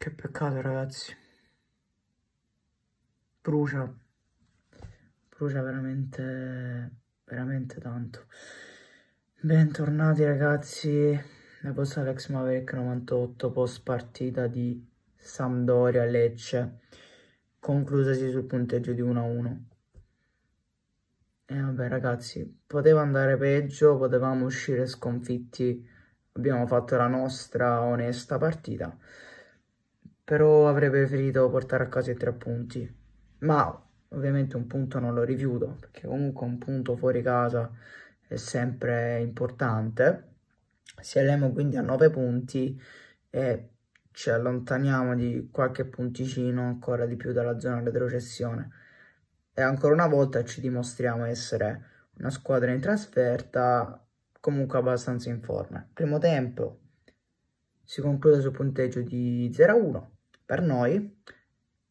Che peccato ragazzi. Brucia. Brucia veramente, veramente tanto. Bentornati ragazzi da post Alex Maverick 98 post partita di Sampdoria Lecce conclusasi sul punteggio di 1-1. E vabbè ragazzi, poteva andare peggio, potevamo uscire sconfitti, abbiamo fatto la nostra onesta partita però avrei preferito portare a casa i tre punti. Ma ovviamente un punto non lo rifiuto, perché comunque un punto fuori casa è sempre importante. Si Saremo quindi a 9 punti e ci allontaniamo di qualche punticino ancora di più dalla zona retrocessione. E ancora una volta ci dimostriamo essere una squadra in trasferta comunque abbastanza in forma. Primo tempo si conclude sul punteggio di 0-1 per noi.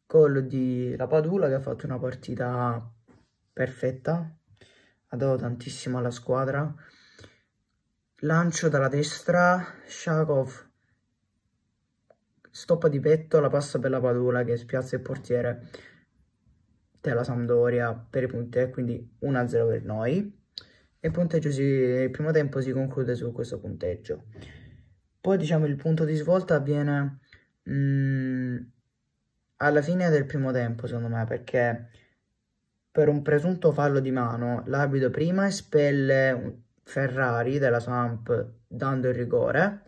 Gol di Padula che ha fatto una partita perfetta, ha dato tantissimo alla squadra. Lancio dalla destra, Shakov stoppa di petto, la passa per la Padula che spiazza il portiere della Sampdoria per i punti, eh, quindi 1-0 per noi. E il punteggio si, il primo tempo si conclude su questo punteggio. Poi diciamo il punto di svolta avviene mh, mm, alla fine del primo tempo, secondo me, perché per un presunto fallo di mano l'arbitro prima espelle Ferrari della Samp dando il rigore,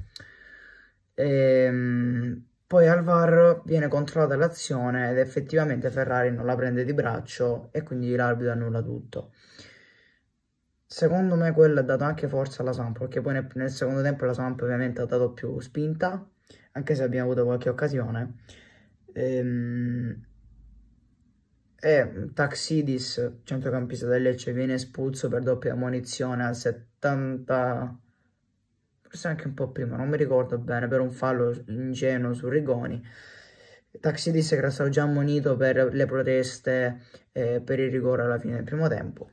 e, ehm, mh, poi al VAR viene controllata l'azione ed effettivamente Ferrari non la prende di braccio e quindi l'arbitro annulla tutto secondo me quello ha dato anche forza alla Samp perché poi nel, secondo tempo la Samp ovviamente ha dato più spinta anche se abbiamo avuto qualche occasione. Ehm, e Taxidis, centrocampista del Lecce, viene espulso per doppia ammonizione al 70... forse anche un po' prima, non mi ricordo bene, per un fallo ingenuo su Rigoni. Taxidis era stato già ammonito per le proteste eh, per il rigore alla fine del primo tempo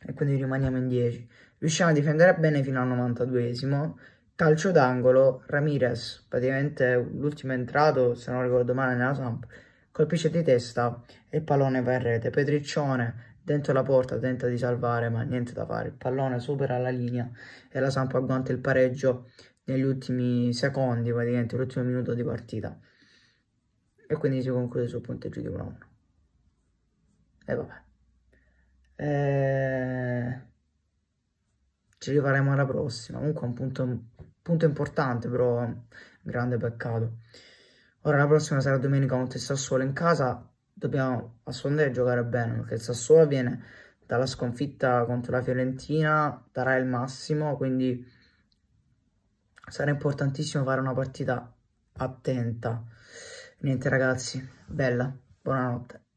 e quindi rimaniamo in 10. Riusciamo a difendere bene fino al 92esimo calcio d'angolo, Ramirez, praticamente l'ultimo entrato, se non ricordo male, nella Samp, colpisce di testa e il pallone va in rete. Petriccione dentro la porta tenta di salvare, ma niente da fare. Il pallone supera la linea e la Samp agguanta il pareggio negli ultimi secondi, praticamente l'ultimo minuto di partita. E quindi si conclude sul punteggio di 1-1. E vabbè. Eh ci arriveremo alla prossima. Comunque è un punto, punto importante, però grande peccato. Ora la prossima sarà domenica contro il Sassuolo in casa. Dobbiamo a sondere giocare bene perché il Sassuolo viene dalla sconfitta contro la Fiorentina, darà il massimo, quindi sarà importantissimo fare una partita attenta. Niente ragazzi, bella, buonanotte.